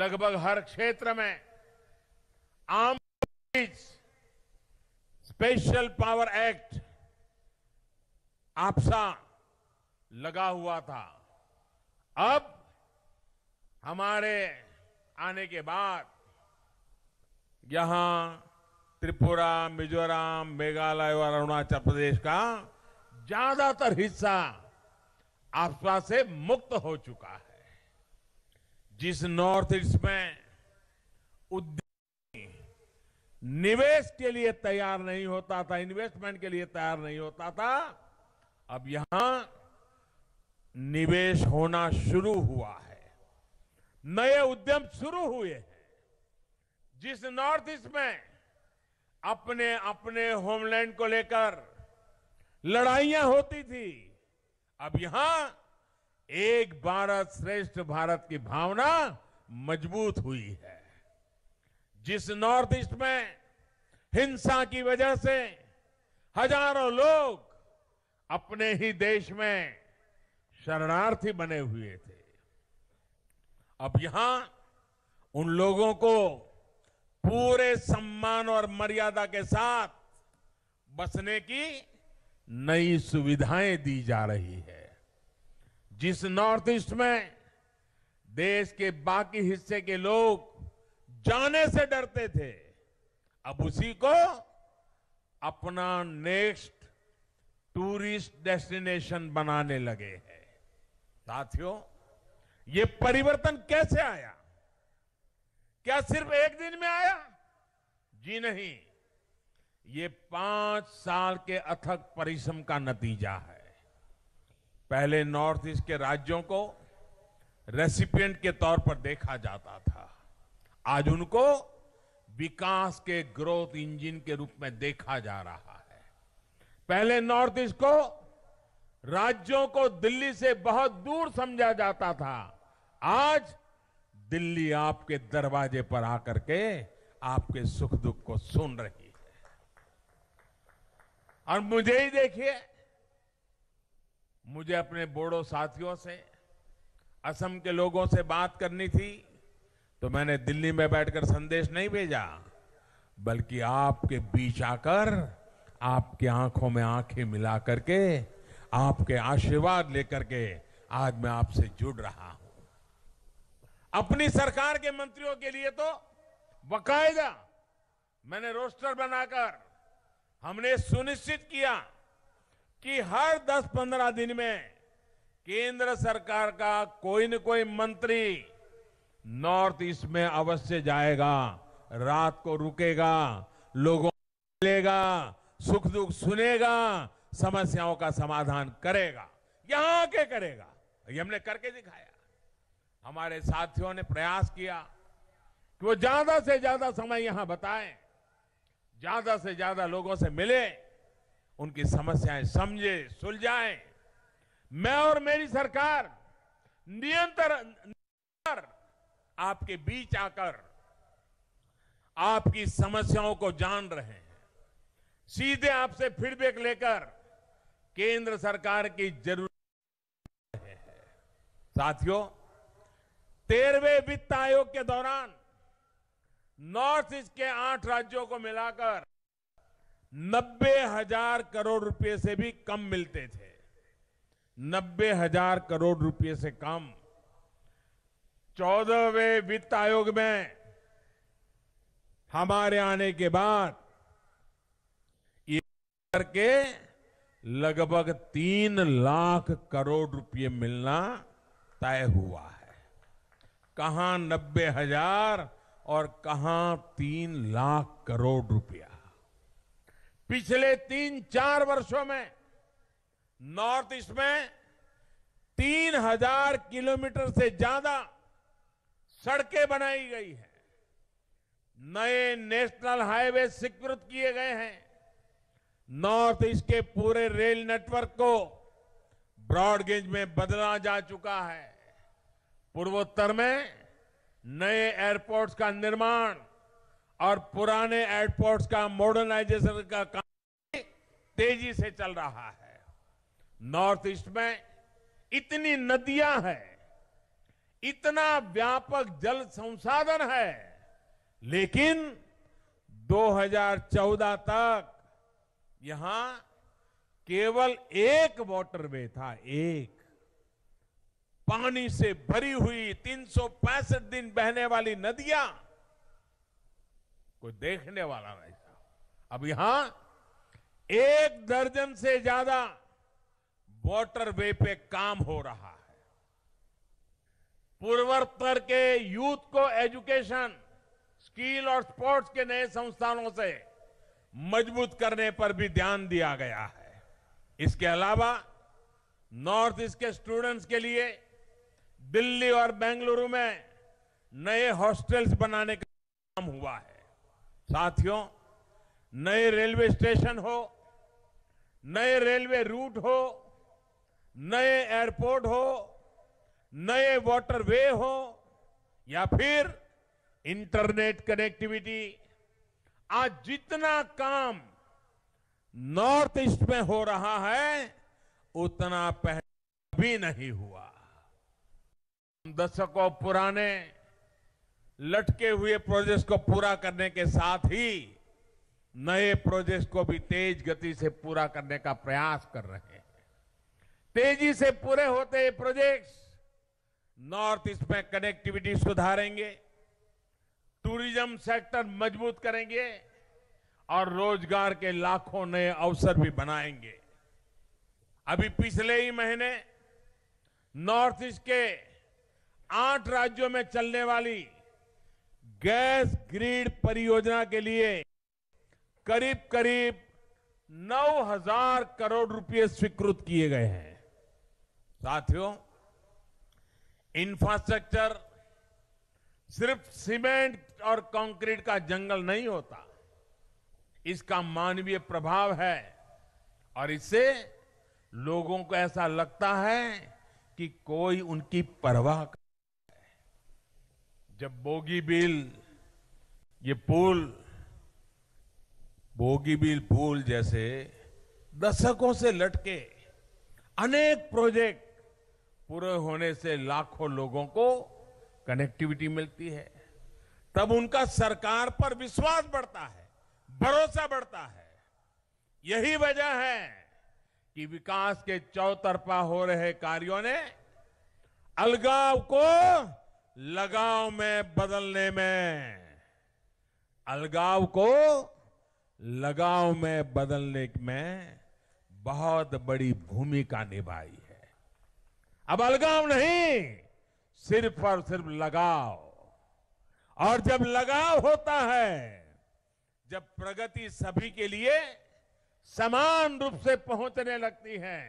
लगभग हर क्षेत्र में आम स्पेशल पावर एक्ट आपसा लगा हुआ था अब हमारे आने के बाद यहां त्रिपुरा मिजोरम मेघालय और अरुणाचल प्रदेश का ज्यादातर हिस्सा आपसा से मुक्त हो चुका है जिस नॉर्थ ईस्ट में उद्यमी निवेश के लिए तैयार नहीं होता था इन्वेस्टमेंट के लिए तैयार नहीं होता था अब यहां निवेश होना शुरू हुआ है नए उद्यम शुरू हुए हैं जिस नॉर्थ ईस्ट में अपने अपने होमलैंड को लेकर लड़ाइयां होती थी अब यहां एक भारत श्रेष्ठ भारत की भावना मजबूत हुई है जिस नॉर्थ ईस्ट में हिंसा की वजह से हजारों लोग अपने ही देश में शरणार्थी बने हुए थे अब यहां उन लोगों को पूरे सम्मान और मर्यादा के साथ बसने की नई सुविधाएं दी जा रही है जिस नॉर्थ ईस्ट में देश के बाकी हिस्से के लोग जाने से डरते थे अब उसी को अपना नेक्स्ट टूरिस्ट डेस्टिनेशन बनाने लगे हैं साथियों ये परिवर्तन कैसे आया क्या सिर्फ एक दिन में आया जी नहीं ये पांच साल के अथक परिश्रम का नतीजा है पहले नॉर्थ ईस्ट के राज्यों को रेसिपिएंट के तौर पर देखा जाता था आज उनको विकास के ग्रोथ इंजन के रूप में देखा जा रहा है पहले नॉर्थ ईस्ट को राज्यों को दिल्ली से बहुत दूर समझा जाता था आज दिल्ली आपके दरवाजे पर आकर के आपके सुख दुख को सुन रही है और मुझे ही देखिए मुझे अपने बोडो साथियों से असम के लोगों से बात करनी थी तो मैंने दिल्ली में बैठकर संदेश नहीं भेजा बल्कि आपके बीच आकर आपकी आंखों में आंखें मिला करके आपके आशीर्वाद लेकर के आज मैं आपसे जुड़ रहा हूं अपनी सरकार के मंत्रियों के लिए तो बकायदा मैंने रोस्टर बनाकर हमने सुनिश्चित किया कि हर 10-15 दिन में केंद्र सरकार का कोई न कोई मंत्री नॉर्थ ईस्ट में अवश्य जाएगा रात को रुकेगा लोगों को मिलेगा सुख दुख सुनेगा समस्याओं का समाधान करेगा यहां के करेगा ये हमने करके दिखाया हमारे साथियों ने प्रयास किया कि वो ज्यादा से ज्यादा समय यहां बताएं ज्यादा से ज्यादा लोगों से मिले उनकी समस्याएं समझे सुलझाएं मैं और मेरी सरकार निरंतर आपके बीच आकर आपकी समस्याओं को जान रहे हैं सीधे आपसे फीडबैक लेकर केंद्र सरकार की जरूरत है साथियों तेरहवें वित्त आयोग के दौरान नॉर्थ ईस्ट के आठ राज्यों को मिलाकर नब्बे हजार करोड़ रुपए से भी कम मिलते थे नब्बे हजार करोड़ रुपए से कम चौदहवें वित्त आयोग में हमारे आने के बाद ये करके लगभग तीन लाख करोड़ रुपए मिलना तय हुआ है कहा नब्बे हजार और कहा तीन लाख करोड़ रुपया पिछले तीन चार वर्षों में नॉर्थ ईस्ट में तीन हजार किलोमीटर से ज्यादा सड़कें बनाई गई है नए नेशनल हाईवे स्वीकृत किए गए हैं नॉर्थ ईस्ट के पूरे रेल नेटवर्क को ब्रॉडगेज में बदला जा चुका है पूर्वोत्तर में नए एयरपोर्ट्स का निर्माण और पुराने एयरपोर्ट्स का मॉडर्नाइजेशन का काम तेजी से चल रहा है नॉर्थ ईस्ट में इतनी नदियां हैं इतना व्यापक जल संसाधन है लेकिन 2014 तक यहां केवल एक वॉटरवे था एक पानी से भरी हुई तीन दिन बहने वाली नदियां कोई देखने वाला नहीं था अब यहां एक दर्जन से ज्यादा वॉटर वे पे काम हो रहा है पूर्वोत्तर के यूथ को एजुकेशन स्किल और स्पोर्ट्स के नए संस्थानों से मजबूत करने पर भी ध्यान दिया गया है इसके अलावा नॉर्थ ईस्ट के स्टूडेंट्स के लिए दिल्ली और बेंगलुरु में नए हॉस्टल्स बनाने का काम हुआ है साथियों नए रेलवे स्टेशन हो नए रेलवे रूट हो नए एयरपोर्ट हो नए वाटर वे हो या फिर इंटरनेट कनेक्टिविटी आज जितना काम नॉर्थ ईस्ट में हो रहा है उतना पहले भी नहीं हुआ दशकों पुराने लटके हुए प्रोजेक्ट्स को पूरा करने के साथ ही नए प्रोजेक्ट को भी तेज गति से पूरा करने का प्रयास कर रहे हैं तेजी से पूरे होते ये प्रोजेक्ट्स नॉर्थ ईस्ट में कनेक्टिविटी सुधारेंगे टूरिज्म सेक्टर मजबूत करेंगे और रोजगार के लाखों नए अवसर भी बनाएंगे अभी पिछले ही महीने नॉर्थ ईस्ट के आठ राज्यों में चलने वाली गैस ग्रिड परियोजना के लिए करीब करीब 9000 करोड़ रुपए स्वीकृत किए गए हैं साथियों इंफ्रास्ट्रक्चर सिर्फ सीमेंट और कंक्रीट का जंगल नहीं होता इसका मानवीय प्रभाव है और इससे लोगों को ऐसा लगता है कि कोई उनकी परवाह कर जब बोगी बिल ये पुल बोगीबील पुल जैसे दशकों से लटके अनेक प्रोजेक्ट पूरे होने से लाखों लोगों को कनेक्टिविटी मिलती है तब उनका सरकार पर विश्वास बढ़ता है भरोसा बढ़ता है यही वजह है कि विकास के चौतरफा हो रहे कार्यों ने अलगाव को लगाव में बदलने में अलगाव को लगाव में बदलने में बहुत बड़ी भूमिका निभाई है अब अलगाव नहीं सिर्फ और सिर्फ लगाव और जब लगाव होता है जब प्रगति सभी के लिए समान रूप से पहुंचने लगती है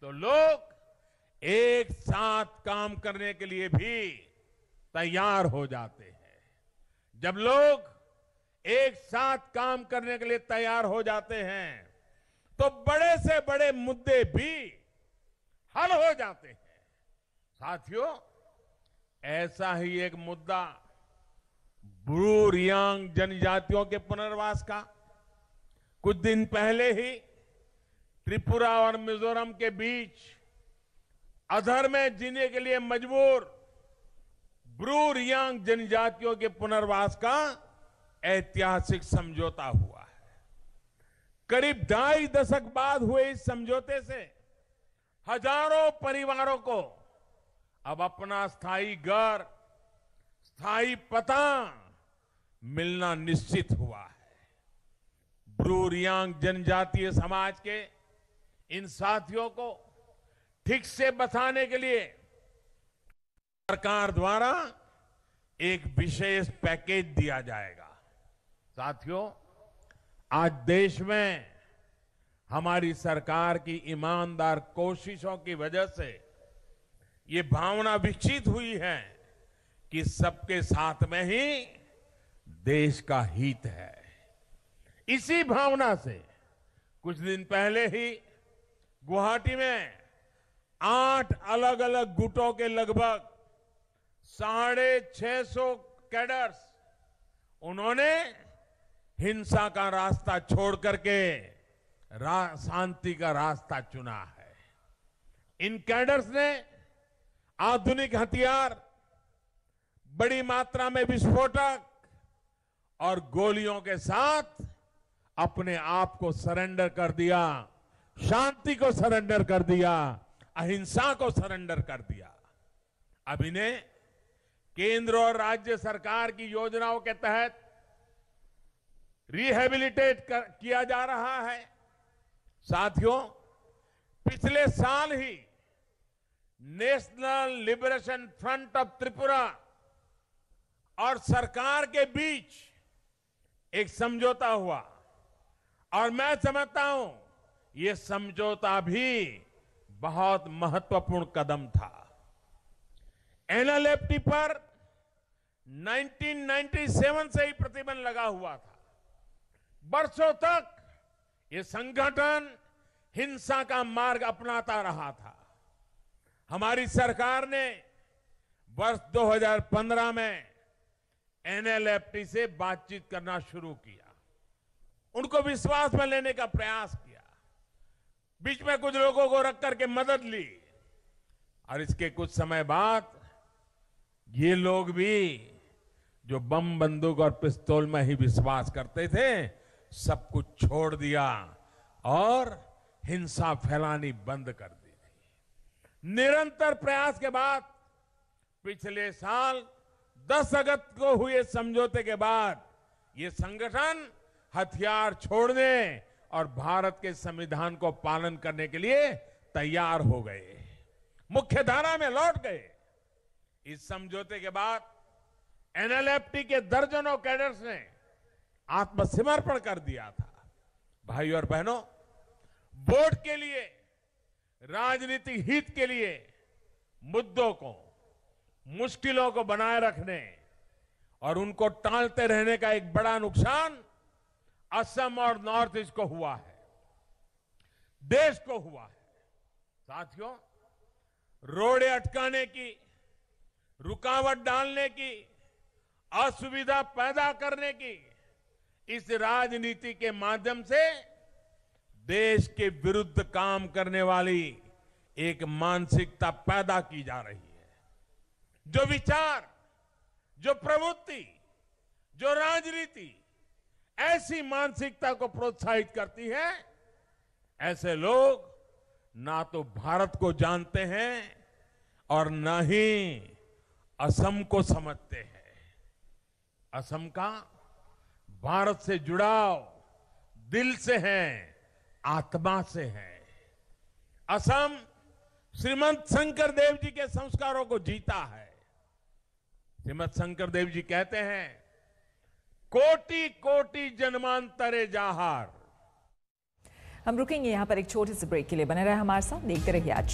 तो लोग एक साथ काम करने के लिए भी तैयार हो जाते हैं जब लोग एक साथ काम करने के लिए तैयार हो जाते हैं तो बड़े से बड़े मुद्दे भी हल हो जाते हैं साथियों ऐसा ही एक मुद्दा ब्रू रियांग जनजातियों के पुनर्वास का कुछ दिन पहले ही त्रिपुरा और मिजोरम के बीच अधर में जीने के लिए मजबूर ब्रू रियांग जनजातियों के पुनर्वास का ऐतिहासिक समझौता हुआ है करीब ढाई दशक बाद हुए इस समझौते से हजारों परिवारों को अब अपना स्थायी घर स्थायी पता मिलना निश्चित हुआ है ब्रू रियांग जनजातीय समाज के इन साथियों को ठीक से बसाने के लिए सरकार द्वारा एक विशेष पैकेज दिया जाएगा साथियों आज देश में हमारी सरकार की ईमानदार कोशिशों की वजह से ये भावना विकसित हुई है कि सबके साथ में ही देश का हित है इसी भावना से कुछ दिन पहले ही गुवाहाटी में आठ अलग अलग गुटों के लगभग साढ़े छह सौ कैडर्स उन्होंने हिंसा का रास्ता छोड़ करके रा, शांति का रास्ता चुना है इन कैडर्स ने आधुनिक हथियार बड़ी मात्रा में विस्फोटक और गोलियों के साथ अपने आप को सरेंडर कर दिया शांति को सरेंडर कर दिया अहिंसा को सरेंडर कर दिया अब इन्हें केंद्र और राज्य सरकार की योजनाओं के तहत रिहेबिलिटेट किया जा रहा है साथियों पिछले साल ही national liberation front of Tripura और सरकार के बीच एक समझौता हुआ और मैं समझता हूं ये समझौता भी बहुत महत्वपूर्ण कदम था एनएलएफटी पर 1997 से ही प्रतिबंध लगा हुआ था बरसों तक ये संगठन हिंसा का मार्ग अपनाता रहा था हमारी सरकार ने वर्ष 2015 में एनएलएफटी से बातचीत करना शुरू किया उनको विश्वास में लेने का प्रयास किया बीच में कुछ लोगों को रख करके मदद ली और इसके कुछ समय बाद ये लोग भी जो बम बंदूक और पिस्तौल में ही विश्वास करते थे सब कुछ छोड़ दिया और हिंसा फैलानी बंद कर दी निरंतर प्रयास के बाद पिछले साल 10 अगस्त को हुए समझौते के बाद ये संगठन हथियार छोड़ने और भारत के संविधान को पालन करने के लिए तैयार हो गए मुख्य धारा में लौट गए इस समझौते के बाद एनएलएफटी के दर्जनों कैडर्स ने आत्मसमर्पण कर दिया था भाई और बहनों वोट के लिए राजनीतिक हित के लिए मुद्दों को मुश्किलों को बनाए रखने और उनको टालते रहने का एक बड़ा नुकसान असम और नॉर्थ ईस्ट को हुआ है देश को हुआ है साथियों रोड़े अटकाने की रुकावट डालने की असुविधा पैदा करने की इस राजनीति के माध्यम से देश के विरुद्ध काम करने वाली एक मानसिकता पैदा की जा रही है जो विचार जो प्रवृत्ति जो राजनीति ऐसी मानसिकता को प्रोत्साहित करती है ऐसे लोग ना तो भारत को जानते हैं और ना ही असम को समझते हैं असम का भारत से जुड़ाव दिल से है आत्मा से है असम श्रीमंत शंकर देव जी के संस्कारों को जीता है श्रीमंत शंकर देव जी कहते हैं कोटि कोटि जन्मांतरे जाहार हम रुकेंगे यहां पर एक छोटे से ब्रेक के लिए बने रहे हमारे साथ देखते रहिए आज